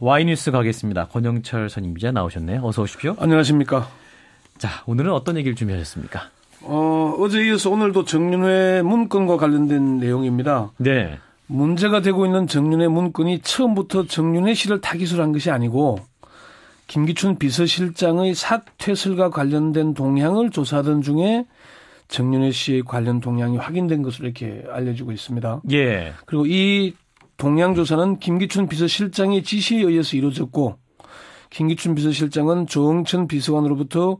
와이뉴스 가겠습니다. 권영철 선임 기자 나오셨네요. 어서 오십시오. 안녕하십니까. 자, 오늘은 어떤 얘기를 준비하셨습니까? 어, 어제 이어서 오늘도 정윤회 문건과 관련된 내용입니다. 네. 문제가 되고 있는 정윤회 문건이 처음부터 정윤회 씨를 타깃으한 로 것이 아니고 김기춘 비서실장의 사퇴설과 관련된 동향을 조사하던 중에 정윤회 씨의 관련 동향이 확인된 것으로 이렇게 알려지고 있습니다. 예. 그리고 이 동양조사는 김기춘 비서실장의 지시에 의해서 이루어졌고 김기춘 비서실장은 조응천 비서관으로부터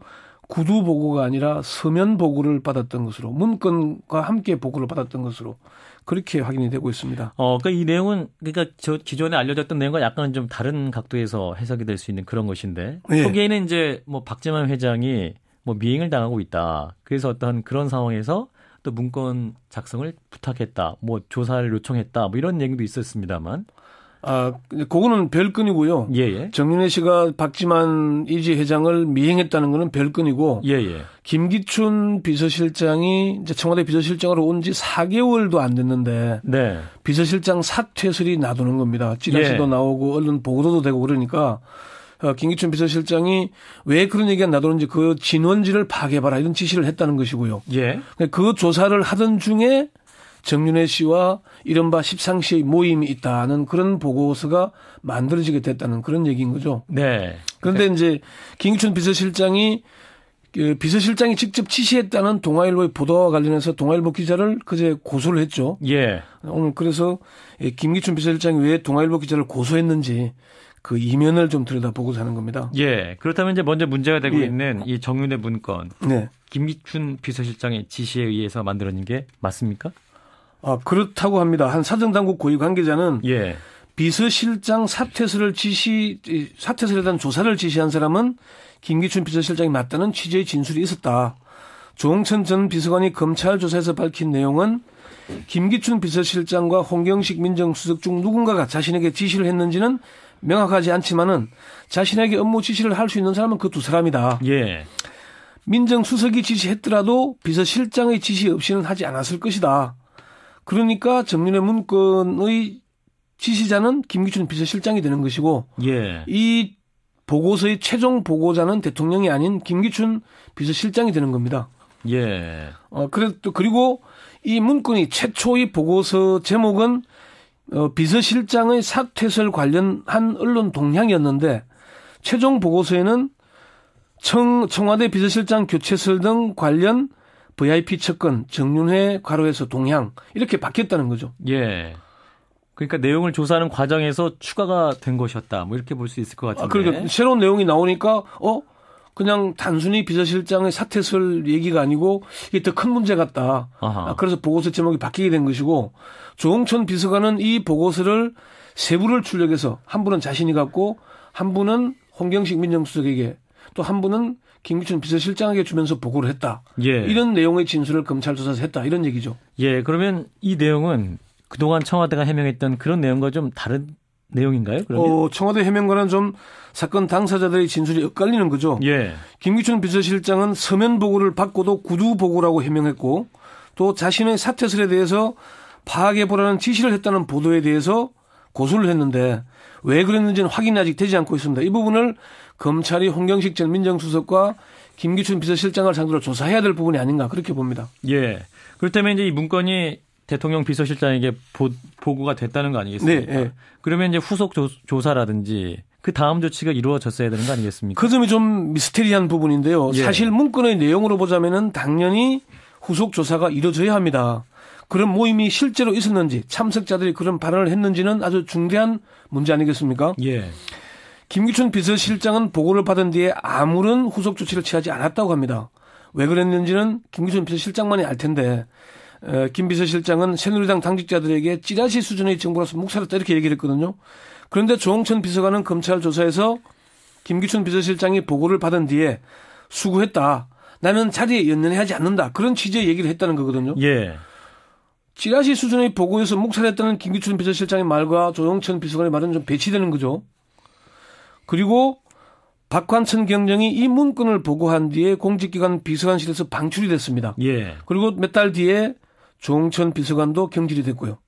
구두 보고가 아니라 서면 보고를 받았던 것으로 문건과 함께 보고를 받았던 것으로 그렇게 확인이 되고 있습니다. 어, 그러니까 이 내용은 그러니까 저 기존에 알려졌던 내용과 약간은 좀 다른 각도에서 해석이 될 수 있는 그런 것인데 네. 초기에는 이제 뭐 박재만 회장이 뭐 미행을 당하고 있다. 그래서 어떤 그런 상황에서 또 문건 작성을 부탁했다, 뭐 조사를 요청했다, 뭐 이런 얘기도 있었습니다만. 아, 그거는 별건이고요. 예, 예. 정윤혜 씨가 박지만 이지 회장을 미행했다는 거는 별건이고. 예, 예. 김기춘 비서실장이 이제 청와대 비서실장으로 온 지 4개월도 안 됐는데. 네. 비서실장 사퇴설이 나도는 겁니다. 찌라시도 예. 나오고 언론 보도도 되고 그러니까 어, 김기춘 비서실장이 왜 그런 얘기가 나도는지 그 진원지를 파괴해봐라 이런 지시를 했다는 것이고요. 예. 그 조사를 하던 중에 정윤회 씨와 이른바 십상시의 모임이 있다는 그런 보고서가 만들어지게 됐다는 그런 얘기인 거죠. 네. 그런데 네. 이제 김기춘 비서실장이 그 비서실장이 직접 지시했다는 동아일보의 보도와 관련해서 동아일보 기자를 그제 고소를 했죠. 예. 오늘 그래서 김기춘 비서실장이 왜 동아일보 기자를 고소했는지 그 이면을 좀 들여다보고 사는 겁니다. 예. 그렇다면 이제 먼저 문제가 되고 예. 있는 이 정윤의 문건. 네. 김기춘 비서실장의 지시에 의해서 만들어진 게 맞습니까? 아, 그렇다고 합니다. 한 사정당국 고위 관계자는 예. 비서실장 사퇴서를 지시 사퇴서에 대한 조사를 지시한 사람은 김기춘 비서실장이 맞다는 취지의 진술이 있었다. 조홍천 전 비서관이 검찰 조사에서 밝힌 내용은 김기춘 비서실장과 홍경식 민정수석 중 누군가가 자신에게 지시를 했는지는 명확하지 않지만은 자신에게 업무 지시를 할 수 있는 사람은 그 두 사람이다. 예. 민정수석이 지시했더라도 비서실장의 지시 없이는 하지 않았을 것이다. 그러니까 정윤의 문건의 지시자는 김기춘 비서실장이 되는 것이고 예. 이 보고서의 최종 보고자는 대통령이 아닌 김기춘 비서실장이 되는 겁니다. 예. 어, 그래도 그리고 이 문건이 최초의 보고서 제목은 어, 비서실장의 사퇴설 관련한 언론 동향이었는데 최종 보고서에는 청, 청와대 비서실장 교체설 등 관련 VIP 측근 정윤회 과로에서 동향 이렇게 바뀌었다는 거죠. 예. 그러니까 내용을 조사하는 과정에서 추가가 된 것이었다. 뭐 이렇게 볼 수 있을 것 같은데. 아, 그러니까 새로운 내용이 나오니까 어 그냥 단순히 비서실장의 사퇴설 얘기가 아니고 이게 더 큰 문제 같다. 아하. 아, 그래서 보고서 제목이 바뀌게 된 것이고 조홍천 비서관은 이 보고서를 세부를 출력해서 한 분은 자신이 갖고 한 분은 홍경식 민정수석에게 또 한 분은 김기춘 비서실장에게 주면서 보고를 했다. 예. 이런 내용의 진술을 검찰 조사에서 했다. 이런 얘기죠. 예. 그러면 이 내용은 그동안 청와대가 해명했던 그런 내용과 좀 다른 내용인가요? 그러면? 어, 청와대 해명과는 좀 사건 당사자들의 진술이 엇갈리는 거죠. 예. 김기춘 비서실장은 서면 보고를 받고도 구두 보고라고 해명했고 또 자신의 사퇴설에 대해서 파악해보라는 지시를 했다는 보도에 대해서 고소를 했는데 왜 그랬는지는 확인이 아직 되지 않고 있습니다. 이 부분을 검찰이 홍경식 전 민정수석과 김기춘 비서실장을 상대로 조사해야 될 부분이 아닌가 그렇게 봅니다. 예. 그렇다면 이제 이 문건이 대통령 비서실장에게 보, 보고가 됐다는 거 아니겠습니까? 네, 네. 그러면 이제 후속 조, 조사라든지 그 다음 조치가 이루어졌어야 되는 거 아니겠습니까? 그 점이 좀 미스테리한 부분인데요. 예. 사실 문건의 내용으로 보자면은 당연히 후속 조사가 이루어져야 합니다. 그런 모임이 실제로 있었는지 참석자들이 그런 발언을 했는지는 아주 중대한 문제 아니겠습니까? 예. 김기춘 비서실장은 보고를 받은 뒤에 아무런 후속 조치를 취하지 않았다고 합니다. 왜 그랬는지는 김기춘 비서실장만이 알 텐데 김 비서실장은 새누리당 당직자들에게 찌라시 수준의 정보라서 묵살했다 이렇게 얘기를 했거든요. 그런데 조홍천 비서관은 검찰 조사에서 김기춘 비서실장이 보고를 받은 뒤에 수고했다 나는 자리에 연연하지 않는다. 그런 취지의 얘기를 했다는 거거든요. 예. 찌라시 수준의 보고에서 묵살했다는 김기춘 비서실장의 말과 조영천 비서관의 말은 좀 배치되는 거죠. 그리고 박관천 경정이 이 문건을 보고한 뒤에 공직기관 비서관실에서 방출이 됐습니다. 예. 그리고 몇 달 뒤에 조홍천 비서관도 경질이 됐고요.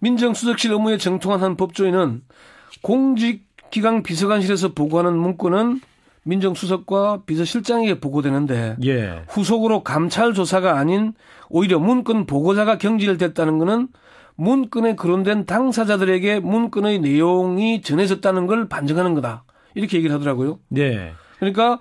민정수석실 업무에 정통한 한 법조인은 공직기강 비서관실에서 보고하는 문건은 민정수석과 비서실장에게 보고되는데 예. 후속으로 감찰 조사가 아닌 오히려 문건 보고자가 경질됐다는 것은 문건에 거론된 당사자들에게 문건의 내용이 전해졌다는 걸 반증하는 거다. 이렇게 얘기를 하더라고요. 예. 그러니까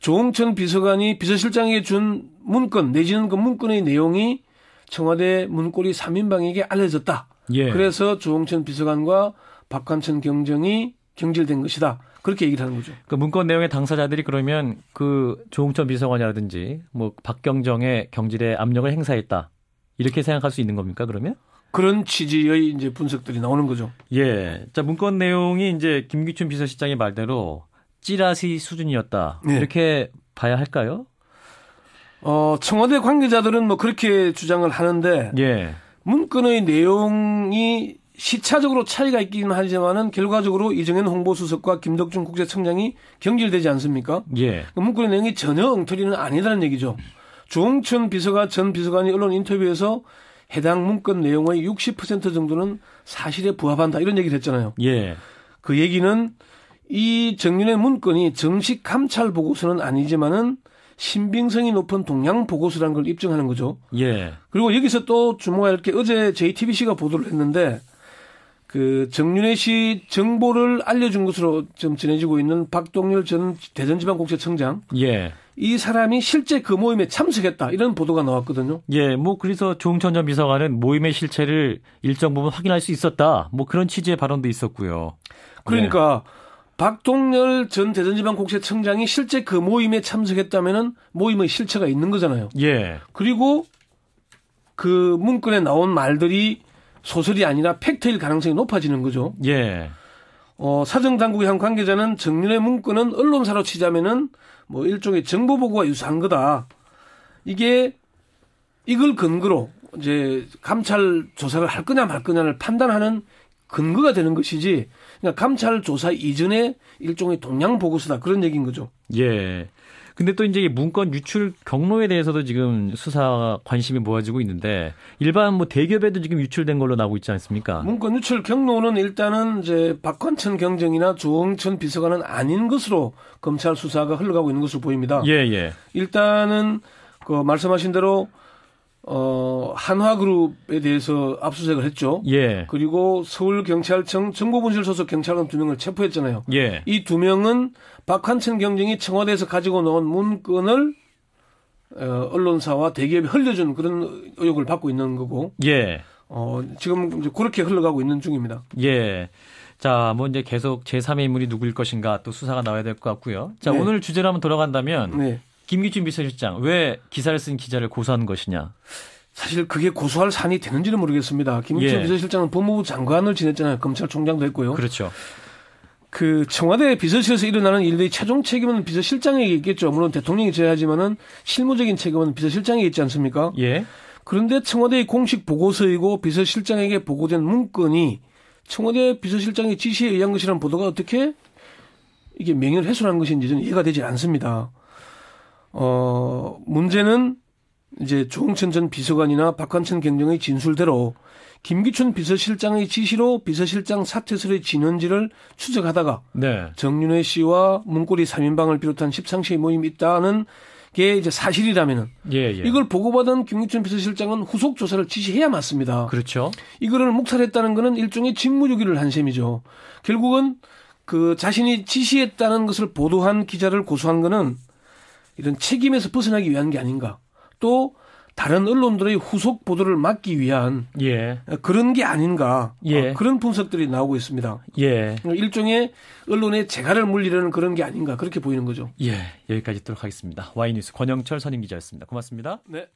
조홍천 비서관이 비서실장에게 준 문건 내지는 그 문건의 내용이 청와대 문고리 3인방에게 알려졌다. 예. 그래서 조홍천 비서관과 박관천 경정이 경질된 것이다. 그렇게 얘기를 하는 거죠. 그 문건 내용의 당사자들이 그러면 그 조홍천 비서관이라든지 뭐 박경정의 경질에 압력을 행사했다. 이렇게 생각할 수 있는 겁니까, 그러면? 그런 취지의 이제 분석들이 나오는 거죠. 예. 자, 문건 내용이 이제 김기춘 비서실장의 말대로 찌라시 수준이었다. 예. 이렇게 봐야 할까요? 어, 청와대 관계자들은 뭐 그렇게 주장을 하는데 예. 문건의 내용이 시차적으로 차이가 있기는 하지만은 결과적으로 이정현 홍보수석과 김덕준 국제청장이 경질되지 않습니까? 예. 그러니까 문건의 내용이 전혀 엉터리는 아니라는 얘기죠. 조홍천 비서관 전 비서관이 언론 인터뷰에서 해당 문건 내용의 60% 정도는 사실에 부합한다 이런 얘기를 했잖아요. 예. 그 얘기는 이 정윤의 문건이 정식 감찰 보고서는 아니지만은 신빙성이 높은 동향 보고서라는 걸 입증하는 거죠. 예. 그리고 여기서 또 주목할 게 어제 JTBC가 보도를 했는데 그 정윤혜 씨 정보를 알려준 것으로 좀 전해지고 있는 박동열 전 대전지방국세청장. 예. 이 사람이 실제 그 모임에 참석했다 이런 보도가 나왔거든요. 예, 뭐 그래서 조홍천 전 비서관은 모임의 실체를 일정 부분 확인할 수 있었다. 뭐 그런 취지의 발언도 있었고요. 그러니까 예. 박동열 전 대전지방국세청장이 실제 그 모임에 참석했다면은 모임의 실체가 있는 거잖아요. 예. 그리고 그 문건에 나온 말들이 소설이 아니라 팩트일 가능성이 높아지는 거죠. 예. 어, 사정 당국의 한 관계자는 정윤의 문건은 언론사로 치자면은 뭐 일종의 정보 보고와 유사한 거다. 이게 이걸 근거로 이제 감찰 조사를 할 거냐 말 거냐를 판단하는 근거가 되는 것이지 그러니까 감찰 조사 이전에 일종의 동향 보고서다 그런 얘기인 거죠. 예. 근데 또 이제 문건 유출 경로에 대해서도 지금 수사 관심이 모아지고 있는데 일반 뭐 대기업에도 지금 유출된 걸로 나오고 있지 않습니까? 문건 유출 경로는 일단은 이제 박관천 경정이나 조홍천 비서관은 아닌 것으로 검찰 수사가 흘러가고 있는 것으로 보입니다. 예, 예. 일단은 그 말씀하신 대로 어, 한화그룹에 대해서 압수수색을 했죠. 예. 그리고 서울경찰청 정보분실 소속 경찰관 두 명을 체포했잖아요. 예. 이 두 명은 박한천 경쟁이 청와대에서 가지고 나온 문건을 어, 언론사와 대기업에 흘려준 그런 의혹을 받고 있는 거고. 예. 어, 지금 이제 그렇게 흘러가고 있는 중입니다. 예. 자, 뭐 이제 계속 제3의 인물이 누구일 것인가 또 수사가 나와야 될 것 같고요. 자, 네. 오늘 주제로 한번 돌아간다면 네. 김기춘 비서실장 왜 기사를 쓴 기자를 고소한 것이냐? 사실 그게 고소할 산이 되는지는 모르겠습니다. 김기춘 예. 비서실장은 법무부 장관을 지냈잖아요. 검찰총장도 했고요. 그렇죠. 그 청와대 비서실에서 일어나는 일들의 최종 책임은 비서실장에게 있겠죠. 물론 대통령이 져야지만은 실무적인 책임은 비서실장에 게 있지 않습니까? 예. 그런데 청와대의 공식 보고서이고 비서실장에게 보고된 문건이 청와대 비서실장의 지시에 의한 것이라는 보도가 어떻게 이게 명예를 훼손한 것인지 저는 이해가 되지 않습니다. 어, 문제는 이제 조홍천 전 비서관이나 박관천 경정의 진술대로 김기춘 비서실장의 지시로 비서실장 사퇴설의 진원지를 추적하다가 네. 정윤회 씨와 문고리 3인방을 비롯한 십상시 의 모임이 있다는 게 이제 사실이라면은 예, 예. 이걸 보고받은 김기춘 비서실장은 후속 조사를 지시해야 맞습니다. 그렇죠. 이거를 묵살했다는 거는 일종의 직무유기를 한 셈이죠. 결국은 그 자신이 지시했다는 것을 보도한 기자를 고소한 거는 이런 책임에서 벗어나기 위한 게 아닌가. 또 다른 언론들의 후속 보도를 막기 위한 예. 그런 게 아닌가 예. 어, 그런 분석들이 나오고 있습니다. 예. 일종의 언론의 재갈을 물리려는 그런 게 아닌가 그렇게 보이는 거죠. 예, 여기까지 듣도록 하겠습니다. 와이뉴스 권영철 선임 기자였습니다. 고맙습니다. 네.